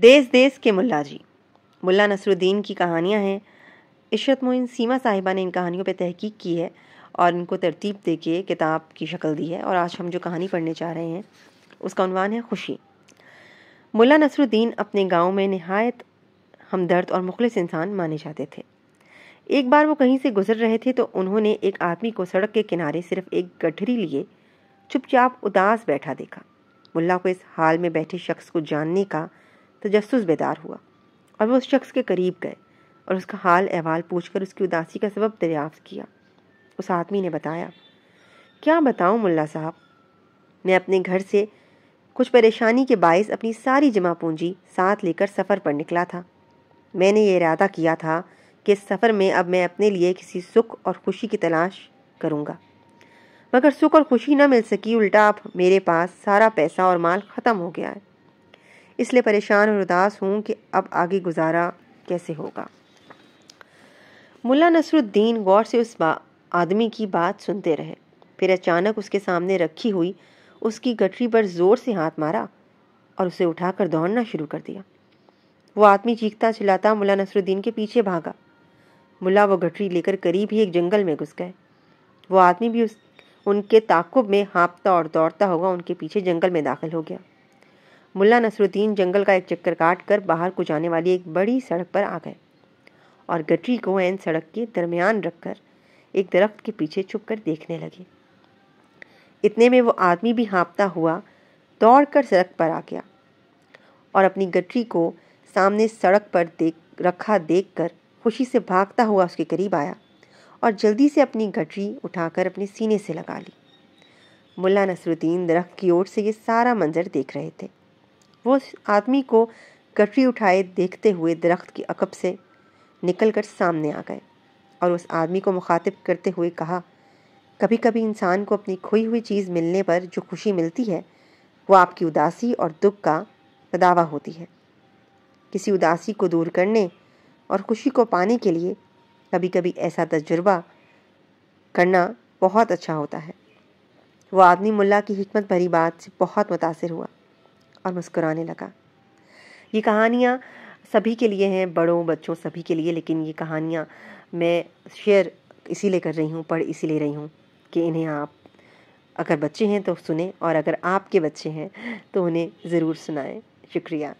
देश देश के मुल्ला जी मुल्ला नसरुद्दीन की कहानियाँ हैं इशरत मोइन सीमा साहिबा ने इन कहानियों पर तहकीक की है और इनको तरतीब दे के किताब की शक्ल दी है और आज हम जो कहानी पढ़ने जा रहे हैं उसका उनवान है खुशी मुल्ला नसरुद्दीन अपने गांव में नहायत हमदर्द और मुखलिस इंसान माने जाते थे एक बार वो कहीं से गुजर रहे थे तो उन्होंने एक आदमी को सड़क के किनारे सिर्फ एक गठरी लिए चुपचाप उदास बैठा देखा मुल्ला को इस हाल में बैठे शख्स को जानने का तजस्स तो बेदार हुआ और वह उस शख्स के करीब गए और उसका हाल अहवाल पूछकर उसकी उदासी का सबब दरियाफ्त किया उस आदमी ने बताया क्या बताऊं मुल्ला साहब मैं अपने घर से कुछ परेशानी के बायस अपनी सारी जमा पूंजी साथ लेकर सफ़र पर निकला था मैंने ये इरादा किया था कि इस सफ़र में अब मैं अपने लिए किसी सुख और खुशी की तलाश करूँगा मगर सुख और खुशी न मिल सकी उल्टा अब मेरे पास सारा पैसा और माल ख़त्म हो गया है इसलिए परेशान और उदास हूँ कि अब आगे गुजारा कैसे होगा मुल्ला नसरुद्दीन गौर से उस आदमी की बात सुनते रहे फिर अचानक उसके सामने रखी हुई उसकी गठरी पर जोर से हाथ मारा और उसे उठाकर दौड़ना शुरू कर दिया वो आदमी चीखता चिल्लाता मुला नसरुद्दीन के पीछे भागा मुला वो गठरी लेकर करीब ही एक जंगल में घुस गए वो आदमी भी उस उनके ताकुब में हाँपता और दौड़ता होगा उनके पीछे जंगल में दाखिल हो गया मुल्ला नसरुद्दीन जंगल का एक चक्कर काट कर बाहर को जाने वाली एक बड़ी सड़क पर आ गए और गटरी को एन सड़क के दरमियान रखकर एक दरख्त के पीछे छुप कर देखने लगे इतने में वो आदमी भी हाँपता हुआ दौड़ कर सड़क पर आ गया और अपनी गटरी को सामने सड़क पर देख रखा देख कर खुशी से भागता हुआ उसके करीब आया और जल्दी से अपनी गटरी उठाकर अपने सीने से लगा ली मुल्ला नसरुद्दीन दरख्त की ओर से ये सारा मंजर देख रहे थे वो आदमी को गठरी उठाए देखते हुए दरख्त की अकब से निकल कर सामने आ गए और उस आदमी को मुखातिब करते हुए कहा कभी कभी इंसान को अपनी खोई हुई चीज़ मिलने पर जो खुशी मिलती है वो आपकी उदासी और दुख का बदावा होती है किसी उदासी को दूर करने और खुशी को पाने के लिए कभी कभी ऐसा तजुर्बा करना बहुत अच्छा होता है वह आदमी मुल्ला की हमत भरी बात से बहुत मुतासर हुआ और मुस्कुराने लगा ये कहानियाँ सभी के लिए हैं बड़ों बच्चों सभी के लिए लेकिन ये कहानियाँ मैं शेयर इसीलिए कर रही हूँ पढ़ इसीलिए रही हूँ कि इन्हें आप अगर बच्चे हैं तो सुने और अगर आपके बच्चे हैं तो उन्हें ज़रूर सुनाएं शुक्रिया